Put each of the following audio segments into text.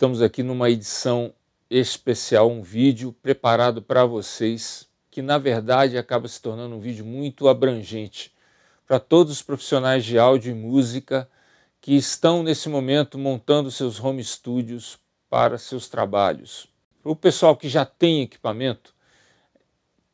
estamos aqui numa edição especial, um vídeo preparado para vocês, que na verdade acaba se tornando um vídeo muito abrangente para todos os profissionais de áudio e música que estão nesse momento montando seus home studios para seus trabalhos. Para o pessoal que já tem equipamento,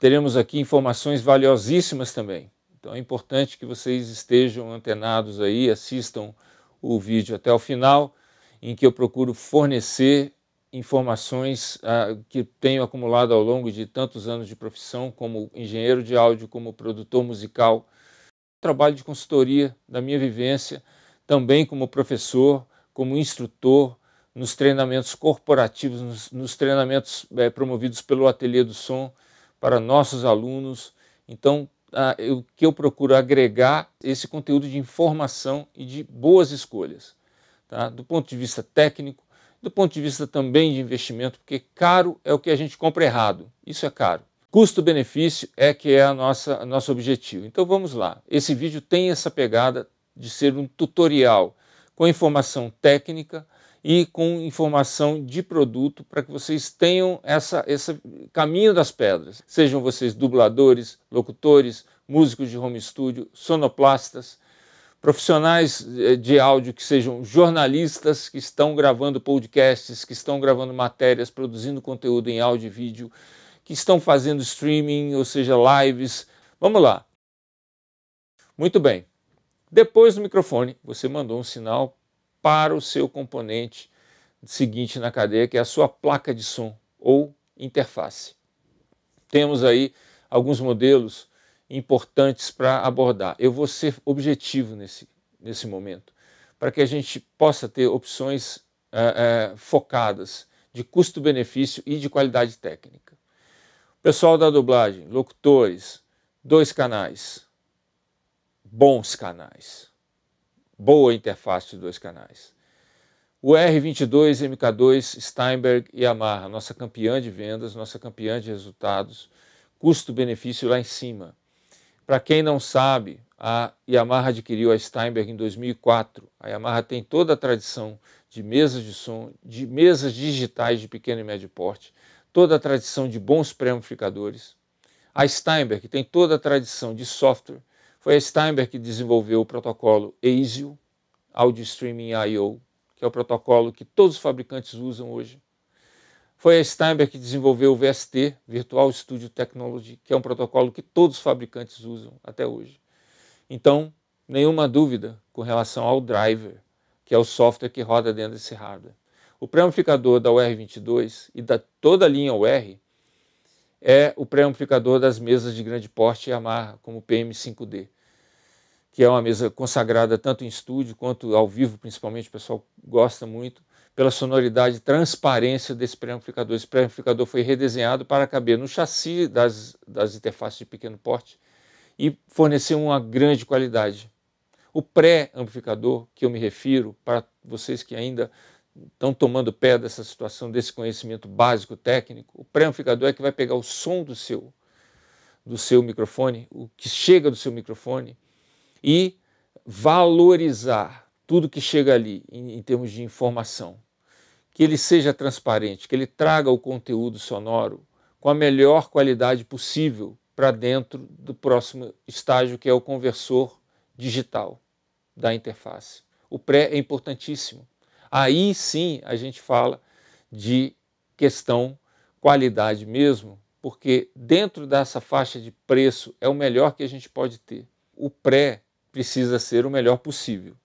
teremos aqui informações valiosíssimas também. Então é importante que vocês estejam antenados aí, assistam o vídeo até o final em que eu procuro fornecer informações ah, que tenho acumulado ao longo de tantos anos de profissão como engenheiro de áudio, como produtor musical, trabalho de consultoria da minha vivência, também como professor, como instrutor, nos treinamentos corporativos, nos, nos treinamentos é, promovidos pelo Ateliê do Som para nossos alunos. Então, ah, o que eu procuro agregar esse conteúdo de informação e de boas escolhas tá? do ponto de vista técnico, do ponto de vista também de investimento, porque caro é o que a gente compra errado. Isso é caro. Custo-benefício é que é a nossa a nosso objetivo. Então vamos lá. Esse vídeo tem essa pegada de ser um tutorial com informação técnica e com informação de produto para que vocês tenham essa esse caminho das pedras. Sejam vocês dubladores, locutores, músicos de home studio, sonoplastas, profissionais eh, de áudio que sejam jornalistas, que estão gravando podcasts, que estão gravando matérias, produzindo conteúdo em áudio e vídeo, que estão fazendo streaming, ou seja, lives. Vamos lá. Muito bem. Depois do microfone, você mandou um sinal para o seu componente seguinte na cadeia, que é a sua placa de som ou interface. Temos aí alguns modelos importantes para abordar. Eu vou ser objetivo nesse, nesse momento, para que a gente possa ter opções é, é, focadas de custo-benefício e de qualidade técnica. Pessoal da dublagem, locutores, dois canais, bons canais, boa interface de dois canais. O R22, MK2, Steinberg e Yamaha, nossa campeã de vendas, nossa campeã de resultados, custo-benefício lá em cima. Para quem não sabe, a Yamaha adquiriu a Steinberg em 2004. A Yamaha tem toda a tradição de mesas de som, de mesas digitais de pequeno e médio porte, toda a tradição de bons pré-amplificadores. A Steinberg tem toda a tradição de software. Foi a Steinberg que desenvolveu o protocolo ASIO, Audio Streaming I.O., que é o protocolo que todos os fabricantes usam hoje. Foi a Steinberg que desenvolveu o VST, Virtual Studio Technology, que é um protocolo que todos os fabricantes usam até hoje. Então, nenhuma dúvida com relação ao driver, que é o software que roda dentro desse hardware. O pré-amplificador da UR22 e da toda a linha UR é o pré-amplificador das mesas de grande porte Yamaha, como o PM5D, que é uma mesa consagrada tanto em estúdio quanto ao vivo, principalmente, o pessoal gosta muito pela sonoridade e transparência desse pré-amplificador pré-amplificador. Esse amplificador foi redesenhado para caber no chassi das, das interfaces de pequeno porte e fornecer uma grande qualidade. O pré-amplificador que eu me refiro, para vocês que ainda estão tomando pé dessa situação, desse conhecimento básico técnico, o pré-amplificador é que vai pegar o som do seu, do seu microfone, o que chega do seu microfone, e valorizar tudo que chega ali em, em termos de informação que ele seja transparente, que ele traga o conteúdo sonoro com a melhor qualidade possível para dentro do próximo estágio, que é o conversor digital da interface. O pré é importantíssimo. Aí sim a gente fala de questão qualidade mesmo, porque dentro dessa faixa de preço é o melhor que a gente pode ter. O pré precisa ser o melhor possível,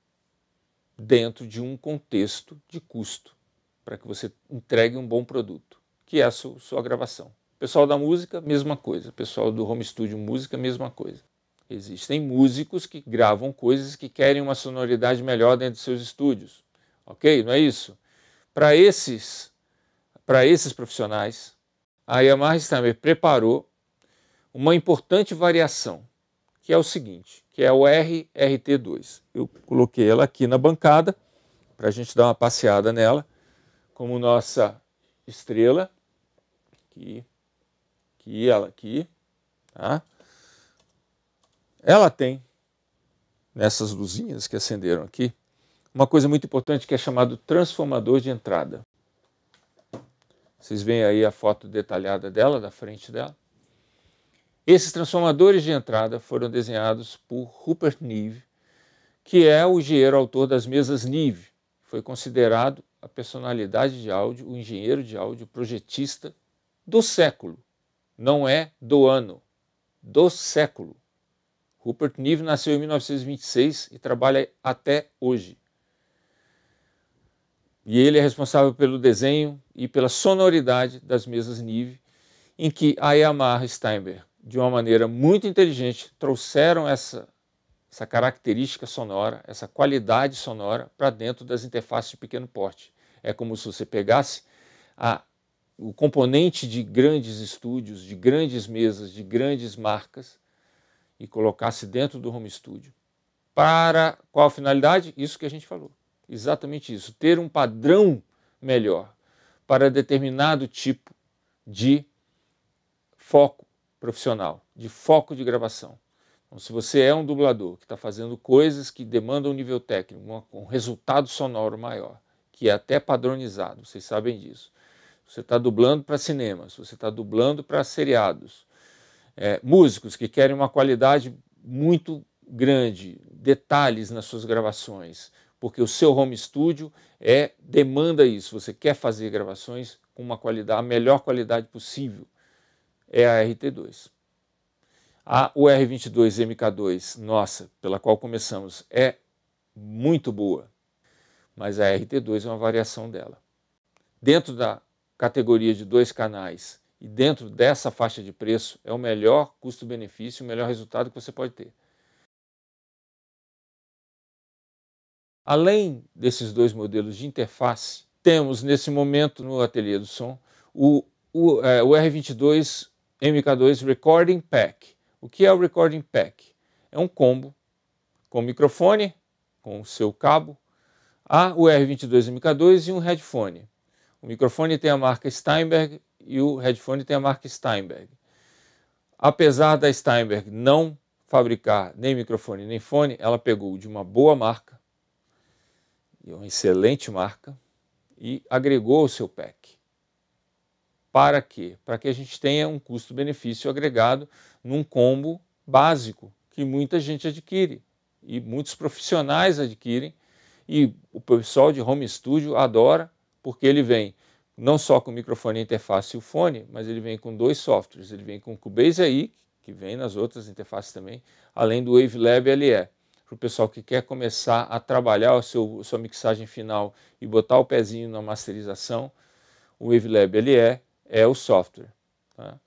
dentro de um contexto de custo para que você entregue um bom produto, que é a sua, sua gravação. Pessoal da música, mesma coisa. Pessoal do home studio música, mesma coisa. Existem músicos que gravam coisas que querem uma sonoridade melhor dentro de seus estúdios. Ok? Não é isso? Para esses, para esses profissionais, a Yamaha Steinberg preparou uma importante variação, que é o seguinte, que é o RRT2. Eu coloquei ela aqui na bancada para a gente dar uma passeada nela como nossa estrela, que, que ela aqui, tá? ela tem, nessas luzinhas que acenderam aqui, uma coisa muito importante que é chamado transformador de entrada. Vocês veem aí a foto detalhada dela, da frente dela. Esses transformadores de entrada foram desenhados por Rupert Neve, que é o engenheiro autor das mesas Neve. Foi considerado a personalidade de áudio, o engenheiro de áudio, o projetista do século. Não é do ano, do século. Rupert Neve nasceu em 1926 e trabalha até hoje. E ele é responsável pelo desenho e pela sonoridade das mesas Nive, em que a Yamaha Steinberg, de uma maneira muito inteligente, trouxeram essa essa característica sonora, essa qualidade sonora para dentro das interfaces de pequeno porte. É como se você pegasse a, o componente de grandes estúdios, de grandes mesas, de grandes marcas e colocasse dentro do home studio. Para qual finalidade? Isso que a gente falou. Exatamente isso. Ter um padrão melhor para determinado tipo de foco profissional, de foco de gravação. Então, se você é um dublador que está fazendo coisas que demandam um nível técnico, um, um resultado sonoro maior, que é até padronizado, vocês sabem disso. Você está dublando para cinemas, você está dublando para seriados. É, músicos que querem uma qualidade muito grande, detalhes nas suas gravações, porque o seu home studio é demanda isso. Você quer fazer gravações com uma qualidade, a melhor qualidade possível. É a RT2. A UR22 MK2, nossa, pela qual começamos, é muito boa, mas a RT2 é uma variação dela. Dentro da categoria de dois canais e dentro dessa faixa de preço, é o melhor custo-benefício, o melhor resultado que você pode ter. Além desses dois modelos de interface, temos nesse momento no ateliê do som o, o, é, o R22 MK2 Recording Pack, o que é o Recording Pack? É um combo com microfone, com o seu cabo, a UR22MK2 e um headphone. O microfone tem a marca Steinberg e o headphone tem a marca Steinberg. Apesar da Steinberg não fabricar nem microfone nem fone, ela pegou de uma boa marca, uma excelente marca, e agregou o seu pack. Para quê? Para que a gente tenha um custo-benefício agregado num combo básico que muita gente adquire e muitos profissionais adquirem e o pessoal de home studio adora porque ele vem não só com o microfone, a interface e o fone, mas ele vem com dois softwares, ele vem com o Cubase AI, que vem nas outras interfaces também, além do WaveLab LE. Para o pessoal que quer começar a trabalhar a seu, sua mixagem final e botar o pezinho na masterização, o WaveLab LE é o software. Tá?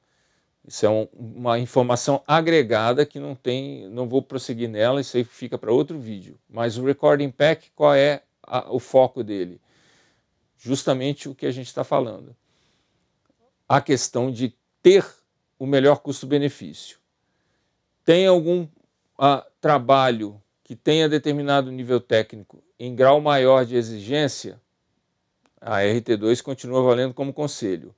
Isso é um, uma informação agregada que não tem, não vou prosseguir nela, isso aí fica para outro vídeo. Mas o Recording Pack, qual é a, o foco dele? Justamente o que a gente está falando. A questão de ter o melhor custo-benefício. Tem algum ah, trabalho que tenha determinado nível técnico em grau maior de exigência, a RT2 continua valendo como conselho.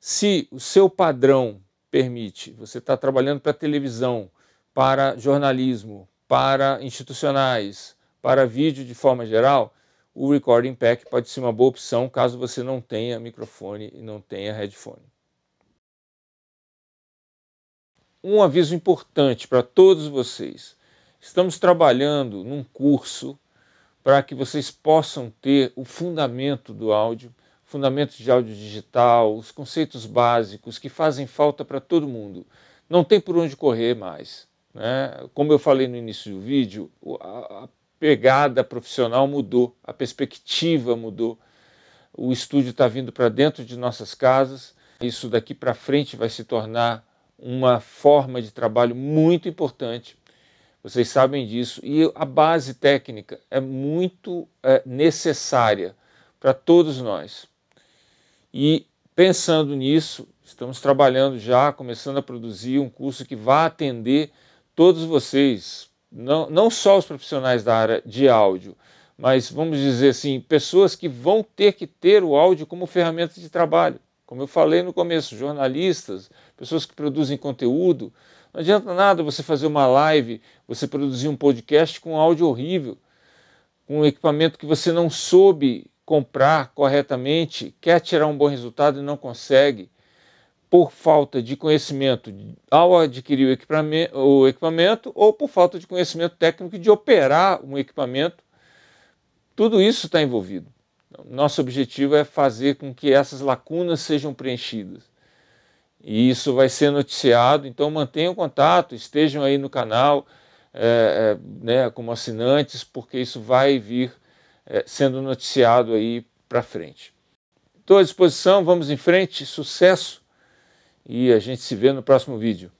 Se o seu padrão permite, você está trabalhando para televisão, para jornalismo, para institucionais, para vídeo de forma geral, o Recording Pack pode ser uma boa opção caso você não tenha microfone e não tenha headphone. Um aviso importante para todos vocês. Estamos trabalhando num curso para que vocês possam ter o fundamento do áudio fundamentos de áudio digital, os conceitos básicos que fazem falta para todo mundo. Não tem por onde correr mais. Né? Como eu falei no início do vídeo, a pegada profissional mudou, a perspectiva mudou. O estúdio está vindo para dentro de nossas casas. Isso daqui para frente vai se tornar uma forma de trabalho muito importante vocês sabem disso. E a base técnica é muito é, necessária para todos nós. E pensando nisso, estamos trabalhando já, começando a produzir um curso que vá atender todos vocês, não, não só os profissionais da área de áudio, mas vamos dizer assim, pessoas que vão ter que ter o áudio como ferramenta de trabalho. Como eu falei no começo, jornalistas, pessoas que produzem conteúdo. Não adianta nada você fazer uma live, você produzir um podcast com áudio horrível, com um equipamento que você não soube comprar corretamente, quer tirar um bom resultado e não consegue por falta de conhecimento ao adquirir o equipamento, o equipamento ou por falta de conhecimento técnico de operar um equipamento. Tudo isso está envolvido. Nosso objetivo é fazer com que essas lacunas sejam preenchidas. E isso vai ser noticiado, então mantenham contato, estejam aí no canal é, é, né, como assinantes, porque isso vai vir eh, sendo noticiado aí para frente. Estou à disposição, vamos em frente, sucesso e a gente se vê no próximo vídeo.